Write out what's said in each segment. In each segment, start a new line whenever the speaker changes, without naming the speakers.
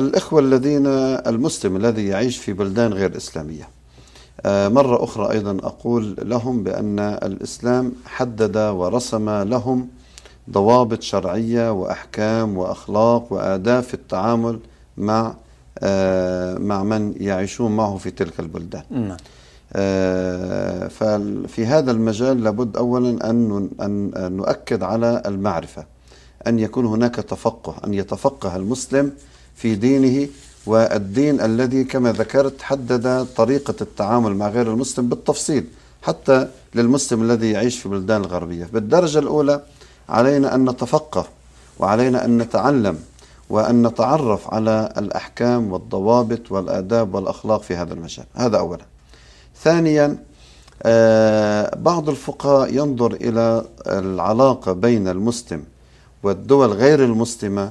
الإخوة الذين المسلم الذي يعيش في بلدان غير إسلامية آه، مرة أخرى أيضا أقول لهم بأن الإسلام حدد ورسم لهم ضوابط شرعية وأحكام وأخلاق وآداب في التعامل مع آه، مع من يعيشون معه في تلك البلدان نعم. آه، ففي هذا المجال لابد أولا أن نؤكد على المعرفة أن يكون هناك تفقه أن يتفقه المسلم في دينه والدين الذي كما ذكرت حدد طريقة التعامل مع غير المسلم بالتفصيل حتى للمسلم الذي يعيش في بلدان الغربية بالدرجة الأولى علينا أن نتفقه وعلينا أن نتعلم وأن نتعرف على الأحكام والضوابط والآداب والأخلاق في هذا المجال هذا أولا ثانيا آه، بعض الفقهاء ينظر إلى العلاقة بين المسلم والدول غير المسلمة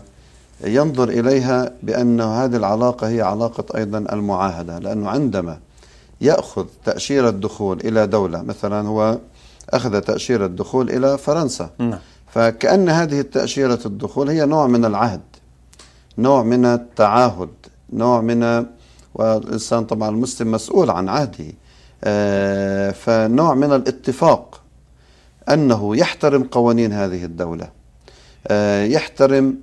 ينظر إليها بأن هذه العلاقة هي علاقة أيضا المعاهدة لأنه عندما يأخذ تأشيرة دخول إلى دولة مثلا هو أخذ تأشيرة دخول إلى فرنسا نعم. فكأن هذه التأشيرة الدخول هي نوع من العهد نوع من التعاهد نوع من والإنسان طبعا المسلم مسؤول عن عهده آه، فنوع من الاتفاق أنه يحترم قوانين هذه الدولة آه، يحترم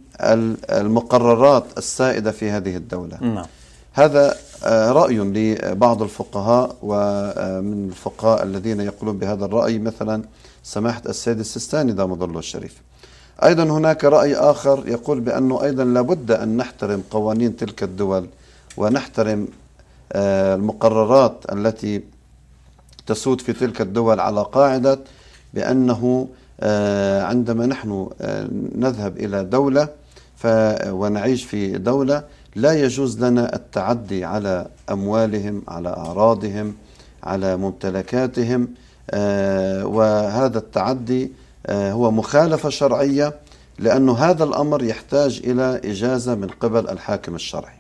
المقررات السائدة في هذه الدولة نعم. هذا آه، رأي لبعض الفقهاء ومن آه، الفقهاء الذين يقولون بهذا الرأي مثلا سماحة السيد السيستاني دام الله الشريف أيضا هناك رأي آخر يقول بأنه أيضا لابد أن نحترم قوانين تلك الدول ونحترم آه، المقررات التي تسود في تلك الدول على قاعدة بأنه عندما نحن نذهب إلى دولة ونعيش في دولة لا يجوز لنا التعدي على أموالهم على أعراضهم على ممتلكاتهم آه، وهذا التعدي آه، هو مخالفة شرعية لأن هذا الأمر يحتاج إلى إجازة من قبل الحاكم الشرعي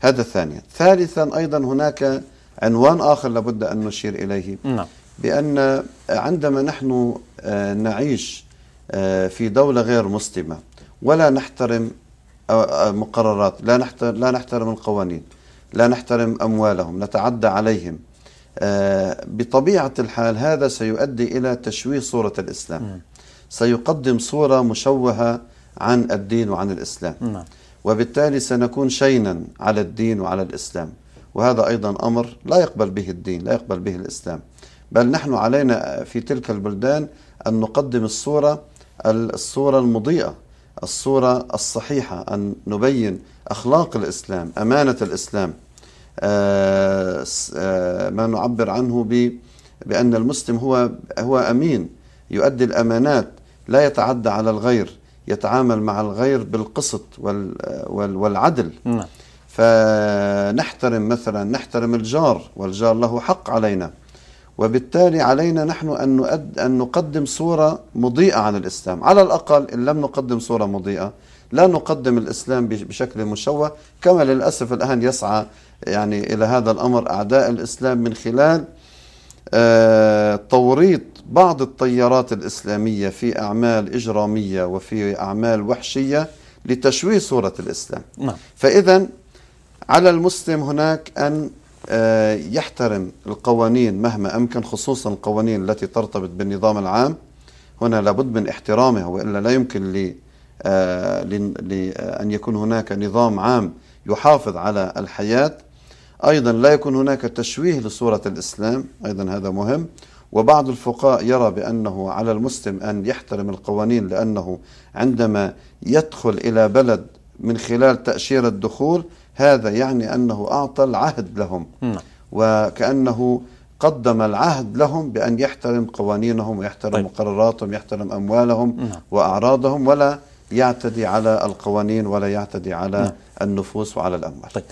هذا ثانيا ثالثا أيضا هناك عنوان آخر لابد أن نشير إليه نعم. بأن عندما نحن آه، نعيش في دولة غير مسلمة ولا نحترم مقررات لا نحترم, لا نحترم القوانين لا نحترم أموالهم نتعدى عليهم آه، بطبيعة الحال هذا سيؤدي إلى تشويه صورة الإسلام نعم. سيقدم صورة مشوهة عن الدين وعن الإسلام نعم. وبالتالي سنكون شينا على الدين وعلى الإسلام وهذا أيضا أمر لا يقبل به الدين لا يقبل به الإسلام بل نحن علينا في تلك البلدان أن نقدم الصورة الصورة المضيئة الصورة الصحيحة أن نبين أخلاق الإسلام أمانة الإسلام آه، آه، ما نعبر عنه بأن المسلم هو هو أمين يؤدي الأمانات لا يتعدى على الغير يتعامل مع الغير بالقسط والعدل نعم. فنحترم مثلا نحترم الجار والجار له حق علينا وبالتالي علينا نحن أن, نؤد أن نقدم صورة مضيئة عن الإسلام على الأقل إن لم نقدم صورة مضيئة لا نقدم الإسلام بشكل مشوه كما للأسف الآن يسعى يعني إلى هذا الأمر أعداء الإسلام من خلال آه، توريط بعض التيارات الإسلامية في أعمال إجرامية وفي أعمال وحشية لتشويه صورة الإسلام نعم. فإذا على المسلم هناك أن آه، يحترم القوانين مهما أمكن خصوصا القوانين التي ترتبط بالنظام العام هنا لابد من احترامها وإلا لا يمكن لي آه، لأن آه، يكون هناك نظام عام يحافظ على الحياة أيضا لا يكون هناك تشويه لصورة الإسلام أيضا هذا مهم وبعض الفقهاء يرى بأنه على المسلم أن يحترم القوانين لأنه عندما يدخل إلى بلد من خلال تأشيرة الدخول هذا يعني أنه أعطى العهد لهم نعم. وكأنه قدم العهد لهم بأن يحترم قوانينهم ويحترم طيب. قراراتهم يحترم أموالهم نعم. وأعراضهم ولا يعتدي على القوانين ولا يعتدي على نعم. النفوس وعلى الأموال طيب.